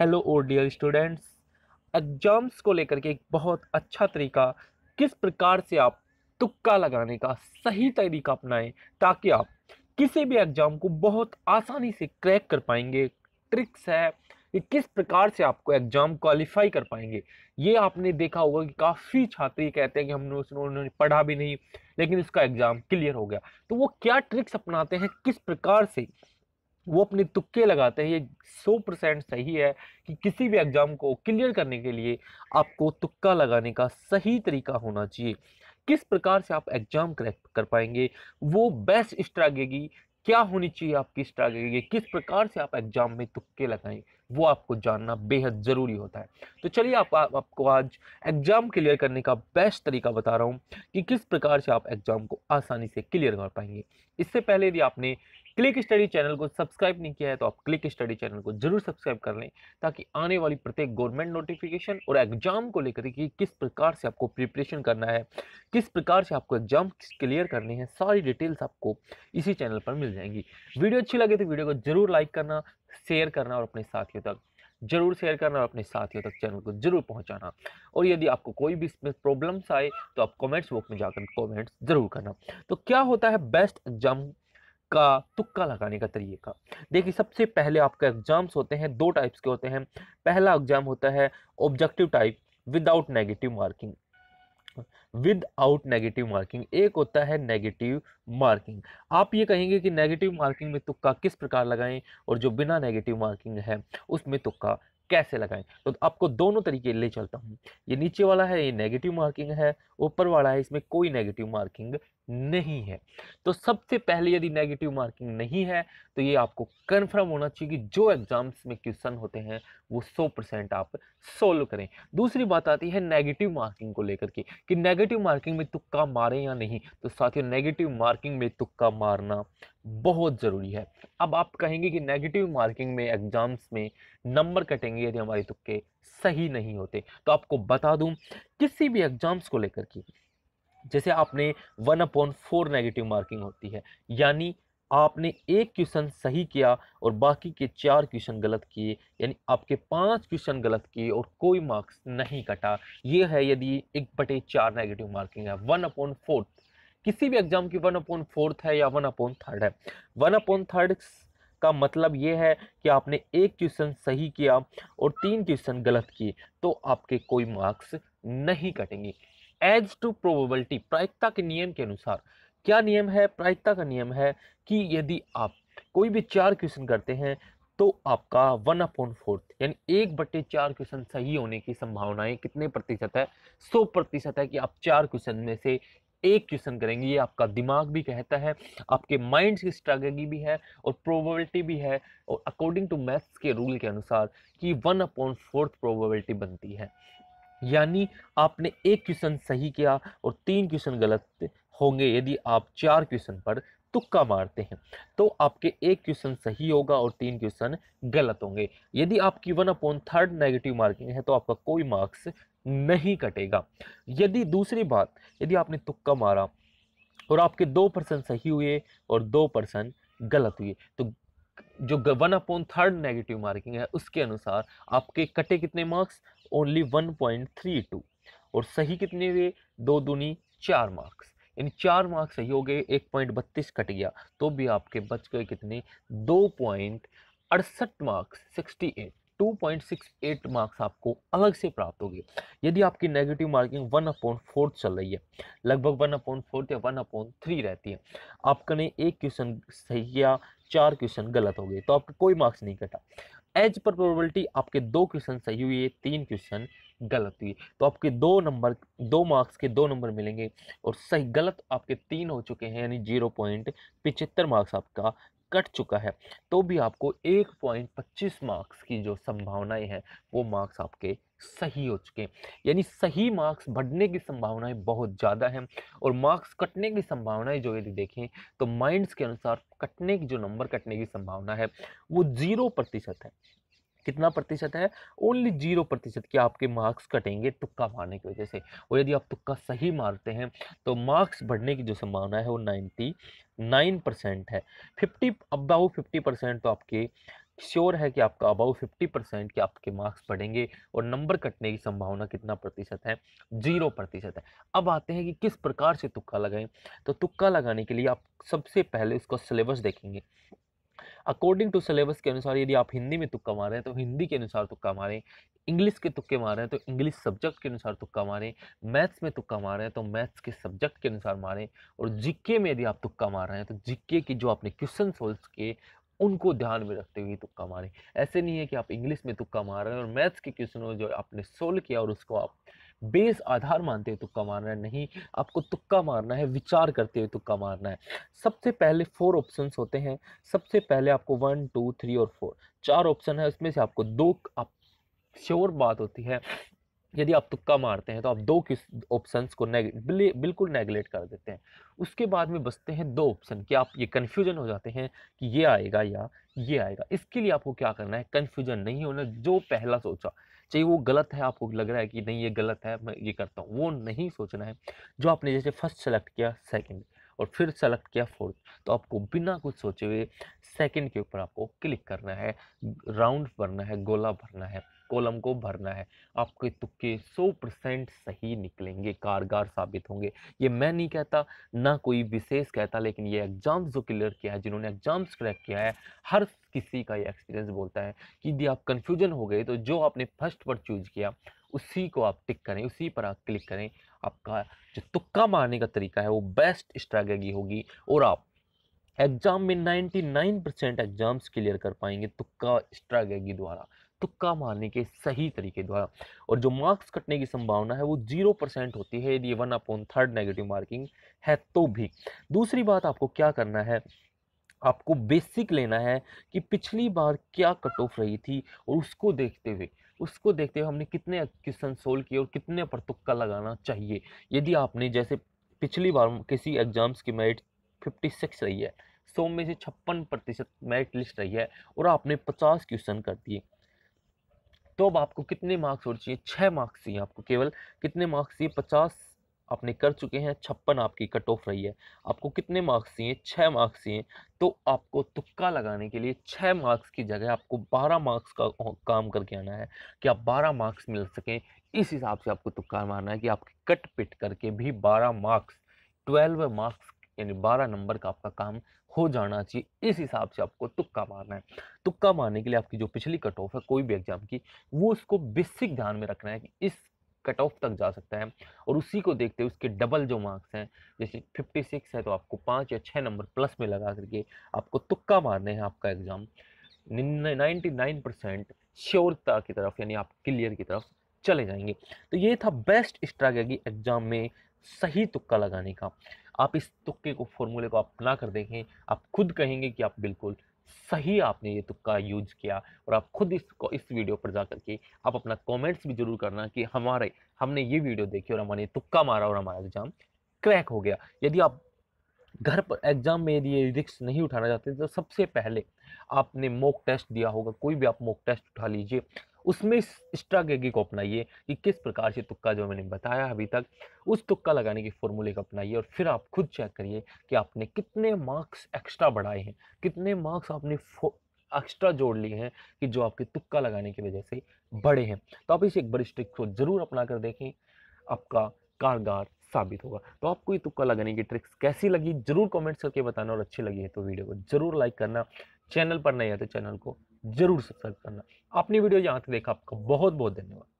Hello और dear students exams को लेकर के एक बहुत अच्छा तरीका किस प्रकार से आप तुक्का लगाने का सही तरीका अपनाएं ताकि आप किसी भी एग्ज़ाम को बहुत आसानी से क्रैक कर पाएंगे ट्रिक्स है कि किस प्रकार से आपको एग्ज़ाम क्वालिफाई कर पाएंगे ये आपने देखा होगा कि काफ़ी छात्री कहते हैं कि हमने उसने उन्होंने पढ़ा भी नहीं लेकिन उसका एग्ज़ाम क्लियर हो गया तो वो क्या ट्रिक्स अपनाते हैं किस प्रकार से वो अपने तुक्के लगाते हैं ये सौ परसेंट सही है कि किसी भी एग्ज़ाम को क्लियर करने के लिए आपको तुक्का लगाने का सही तरीका होना चाहिए किस प्रकार से आप एग्ज़ाम क्रैक कर पाएंगे वो बेस्ट स्ट्रैटेजी क्या होनी चाहिए आपकी स्ट्रैटेजी किस प्रकार से आप एग्जाम में तुक्के लगाएं वो आपको जानना बेहद ज़रूरी होता है तो चलिए आप, आप आपको आज एग्ज़ाम क्लियर करने का बेस्ट तरीका बता रहा हूँ कि किस प्रकार से आप एग्ज़ाम को आसानी से क्लियर कर पाएंगे इससे पहले यदि आपने क्लिक स्टडी चैनल को सब्सक्राइब नहीं किया है तो आप क्लिक स्टडी चैनल को जरूर सब्सक्राइब कर लें ताकि आने वाली प्रत्येक गवर्नमेंट नोटिफिकेशन और एग्जाम को लेकर के किस प्रकार से आपको प्रिपरेशन करना है किस प्रकार से आपको एग्जाम क्लियर करनी है सारी डिटेल्स आपको इसी चैनल पर मिल जाएंगी वीडियो अच्छी लगे तो वीडियो को जरूर लाइक करना शेयर करना और अपने साथियों तक जरूर शेयर करना और अपने साथियों तक चैनल को जरूर पहुंचाना और यदि आपको कोई भी इसमें प्रॉब्लम्स आए तो आप कमेंट्स बॉक्स में जाकर कमेंट्स जरूर करना तो क्या होता है बेस्ट एग्जाम का तुक्का लगाने का तरीका देखिए हाँ। सबसे पहले आपका एग्जाम्स होते हैं दो टाइप्स के होते हैं पहला एग्जाम होता है objective type without negative marking without negative marking एक होता है नेगेटिव मार्किंग आप ये कहेंगे कि नेगेटिव मार्किंग में तुक्का किस प्रकार लगाएं और जो बिना नेगेटिव मार्किंग है उसमें तुक्का कैसे लगाएं तो आपको दोनों तरीके ले चलता हूँ ये नीचे वाला है ये नेगेटिव मार्किंग है ऊपर वाला है इसमें कोई नेगेटिव मार्किंग नहीं है तो सबसे पहले यदि नेगेटिव मार्किंग नहीं है तो ये आपको कन्फर्म होना चाहिए कि जो एग्ज़ाम्स में क्वेश्चन होते हैं वो 100 परसेंट आप सोल्व करें दूसरी बात आती है नेगेटिव मार्किंग को लेकर के कि नेगेटिव मार्किंग में तुक्का मारें या नहीं तो साथियों नेगेटिव मार्किंग में तुक्का मारना बहुत ज़रूरी है अब आप कहेंगे कि नेगेटिव मार्किंग में एग्ज़ाम्स में नंबर कटेंगे यदि हमारे तुक्के सही नहीं होते तो आपको बता दूं किसी भी एग्ज़ाम्स को लेकर के जैसे आपने one upon four negative marking होती है यानी आपने एक क्वेश्चन सही किया और बाकी के चार क्वेश्चन गलत किए यानी आपके पांच क्वेश्चन गलत किए और कोई मार्क्स नहीं कटा ये है यदि एक बटे चार नेगेटिव मार्किंग है वन अपॉन फोर्थ किसी भी एग्जाम की वन अपॉन फोर्थ है या वन अपॉन थर्ड है वन अपॉन थर्ड का मतलब ये है कि आपने एक क्वेश्चन सही किया और तीन क्वेश्चन गलत किए तो आपके कोई मार्क्स नहीं कटेंगे एज टू प्रोबेबिलिटी प्रायिकता के नियम के अनुसार क्या नियम है प्रायिकता का नियम है कि यदि आप कोई भी चार क्वेश्चन करते हैं तो आपका वन अपॉन फोर्थ यानी एक बटे चार क्वेश्चन सही होने की संभावनाएं कितने प्रतिशत है सौ प्रतिशत है कि आप चार क्वेश्चन में से एक क्वेश्चन करेंगे ये आपका दिमाग भी कहता है आपके माइंड की स्ट्रैटेजी भी है और प्रोबेबिलिटी भी है और अकॉर्डिंग टू मैथ्स के रूल के अनुसार कि वन अपॉन फोर्थ प्रोबेबिलिटी बनती है यानी आपने एक क्वेश्चन सही किया और तीन क्वेश्चन गलत होंगे यदि आप चार क्वेश्चन पर तुक्का मारते हैं तो आपके एक क्वेश्चन सही होगा और तीन क्वेश्चन गलत होंगे यदि आपकी one upon third negative marking है तो आपका कोई मार्क्स नहीं कटेगा यदि दूसरी बात यदि आपने तुक्का मारा और आपके दो पर्सन सही हुए और दो पर्सन गलत हुए तो जो one upon third negative marking है उसके अनुसार आपके कटे कितने marks only one point three two और सही कितने हुए दो दूनी चार मार्क्स इन चार मार्क्स सही हो गए एक पॉइंट बत्तीस कट गया तो भी आपके बच गए कितने दो पॉइंट अड़सठ मार्क्स सिक्सटी एट 2.68 मार्क्स आपको अलग से प्राप्त हो गए यदि आपकी negative marking one upon four चल रही है लगभग वन अपॉइंट फोर या वन अपॉइंट थ्री रहती है आपने एक क्वेश्चन सही किया चार क्वेश्चन गलत हो गए तो आपको कोई मार्क्स नहीं कटा एज पर प्रोबेबिलिटी आपके दो क्वेश्चन सही हुई है तीन क्वेश्चन गलत हुई तो आपके दो नंबर दो मार्क्स के दो नंबर मिलेंगे और सही गलत आपके तीन हो चुके हैं यानी जीरो पॉइंट पिचहत्तर मार्क्स आपका कट चुका है तो भी आपको एक पॉइंट पच्चीस मार्क्स की जो संभावनाएं हैं वो मार्क्स आपके सही हो चुके हैं यानी सही मार्क्स बढ़ने की संभावनाएं बहुत ज़्यादा हैं और मार्क्स कटने की संभावनाएं जो यदि देखें तो माइंड्स के अनुसार कटने की जो नंबर कटने की संभावना है वो जीरो प्रतिशत है कितना प्रतिशत है ओनली जीरो प्रतिशत कि आपके मार्क्स कटेंगे तुक्का मारने की वजह से और यदि आप तुक्का सही मारते हैं तो मार्क्स बढ़ने की जो संभावना है वो नाइन्टी नाइन परसेंट है फिफ्टी अबाउ फिफ्टी परसेंट तो आपके श्योर है कि आपका अबाउ फिफ्टी परसेंट के आपके मार्क्स पड़ेंगे और नंबर कटने की संभावना कितना प्रतिशत है जीरो प्रतिशत है अब आते हैं कि किस प्रकार से तुक्का लगाएं तो तुक्का लगाने के लिए आप सबसे पहले उसका सिलेबस देखेंगे अकॉर्डिंग टू सिलेबस के अनुसार यदि आप हिंदी में तुक्का मार रहे हैं तो हिंदी के अनुसार तुक्का मारें इंग्लिश के तुक्के मार रहे हैं तो इंग्लिश सब्जेक्ट के अनुसार तुक्का मारें मैथ्स में तुक्का मार रहे हैं तो मैथ्स के सब्जेक्ट के अनुसार मारें और जीके में यदि आप तुक्का मार रहे हैं तो जीके की जो आपने क्वेश्चन सोल्व किए उनको ध्यान में रखते हुए तुक्का मारें ऐसे नहीं है कि आप इंग्लिश में तुक्का मार रहे हैं और मैथ्स के क्वेश्चन जो आपने सोल्व किया और उसको आप बेस आधार मानते हुए तुक्का मारना है नहीं आपको तुक्का मारना है विचार करते हुए तुक्का मारना है सबसे पहले फोर ऑप्शंस होते हैं सबसे पहले आपको वन टू थ्री और फोर चार ऑप्शन है उसमें से आपको दो आप श्योर बात होती है यदि आप तुक्का मारते हैं तो आप दो किस ऑप्शंस को नेग बिल्कुल नेगलेक्ट कर देते हैं उसके बाद में बचते हैं दो ऑप्शन कि आप ये कन्फ्यूजन हो जाते हैं कि ये आएगा या ये आएगा इसके लिए आपको क्या करना है कन्फ्यूजन नहीं होना जो पहला सोचा चाहे वो गलत है आपको लग रहा है कि नहीं ये गलत है मैं ये करता हूँ वो नहीं सोचना है जो आपने जैसे फर्स्ट सेलेक्ट किया सेकेंड और फिर सेलेक्ट किया फोर्थ तो आपको बिना कुछ सोचे हुए सेकंड के ऊपर आपको क्लिक करना है राउंड भरना है गोला भरना है कॉलम को भरना है आपके तुक्के 100 परसेंट सही निकलेंगे कारगर साबित होंगे ये मैं नहीं कहता ना कोई विशेष कहता लेकिन ये एग्ज़ाम्स जो क्लियर किया है जिन्होंने एग्ज़ाम्स क्रैक किया है हर किसी का ये एक्सपीरियंस बोलता है कि यदि आप कन्फ्यूजन हो गए तो जो आपने फर्स्ट पर चूज किया उसी को आप टिक करें उसी पर आप क्लिक करें आपका जो तुक्का मारने का तरीका है वो बेस्ट स्ट्रैटेजी होगी और आप एग्ज़ाम में 99 परसेंट एग्ज़ाम्स क्लियर कर पाएंगे तुक्का स्ट्रैटेजी द्वारा तुक्का मारने के सही तरीके द्वारा और जो मार्क्स कटने की संभावना है वो जीरो परसेंट होती है यदि one upon third negative marking है तो भी दूसरी बात आपको क्या करना है आपको बेसिक लेना है कि पिछली बार क्या कट ऑफ रही थी और उसको देखते हुए उसको देखते हुए हमने कितने क्वेश्चन सोल्व किए और कितने पर तुक्का लगाना चाहिए यदि आपने जैसे पिछली बार किसी एग्ज़ाम्स की मेरिट फिफ्टी सिक्स रही है सौ में से छप्पन प्रतिशत मेरिट लिस्ट रही है और आपने पचास क्वेश्चन कर दिए तो अब आपको कितने मार्क्स होने चाहिए छः मार्क्स चाहिए आपको केवल कितने मार्क्स चाहिए पचास आपने कर चुके हैं छप्पन आपकी कट ऑफ रही है आपको कितने मार्क्स चाहिए छः मार्क्स चाहिए तो आपको तुक्का लगाने के लिए छः मार्क्स की जगह आपको बारह मार्क्स का काम करके आना है कि आप बारह मार्क्स मिल सकें इस हिसाब से आपको तुक्का मारना है कि आप कट पिट करके भी बारह मार्क्स ट्वेल्व मार्क्स यानी बारह नंबर का आपका काम हो जाना चाहिए इस हिसाब से आपको तुक्का मारना है तुक्का मारने के लिए आपकी जो पिछली कट ऑफ है कोई भी एग्ज़ाम की वो उसको बेसिक ध्यान में रखना है कि इस कट ऑफ तक जा सकता है और उसी को देखते हुए उसके डबल जो मार्क्स हैं जैसे फिफ्टी सिक्स है तो आपको पाँच या छः नंबर प्लस में लगा करके आपको तुक्का मारने हैं आपका एग्ज़ाम नाइन्टी नाइन परसेंट श्योरता की तरफ यानी आप क्लियर की तरफ चले जाएंगे तो ये था बेस्ट स्ट्रैटेजी एग्ज़ाम में सही तुक्का लगाने का आप इस तुक्के को फॉर्मूले को आप अपना कर देखें आप खुद कहेंगे कि आप बिल्कुल सही आपने ये तुक्का यूज किया और आप खुद इसको इस वीडियो पर जा करके आप अपना कमेंट्स भी जरूर करना कि हमारे हमने ये वीडियो देखी और हमारे तुक्का मारा और हमारा एग्ज़ाम क्रैक हो गया यदि आप घर पर एग्ज़ाम में यदि ये रिक्स नहीं उठाना चाहते तो सबसे पहले आपने मॉक टेस्ट दिया होगा कोई भी आप मॉक टेस्ट उठा लीजिए उसमें इस स्ट्रैटेजी को अपनाइए कि किस प्रकार से तुक्का जो मैंने बताया अभी तक उस तुक्का लगाने के फॉर्मूले को अपनाइए और फिर आप खुद चेक करिए कि आपने कितने मार्क्स एक्स्ट्रा बढ़ाए हैं कितने मार्क्स आपने एक्स्ट्रा जोड़ लिए हैं कि जो आपके तुक्का लगाने की वजह से बढ़े हैं तो आप इस एक बड़ी स्ट्रिक को ज़रूर अपना कर देखें आपका कारगार साबित होगा तो आपको ये तुक्का लगाने की ट्रिक्स कैसी लगी जरूर कमेंट्स करके बताना और अच्छी लगी है तो वीडियो को जरूर लाइक करना चैनल पर नहीं है तो चैनल को जरूर सब्सक्राइब करना अपनी वीडियो यहाँ तक देखा आपका बहुत बहुत धन्यवाद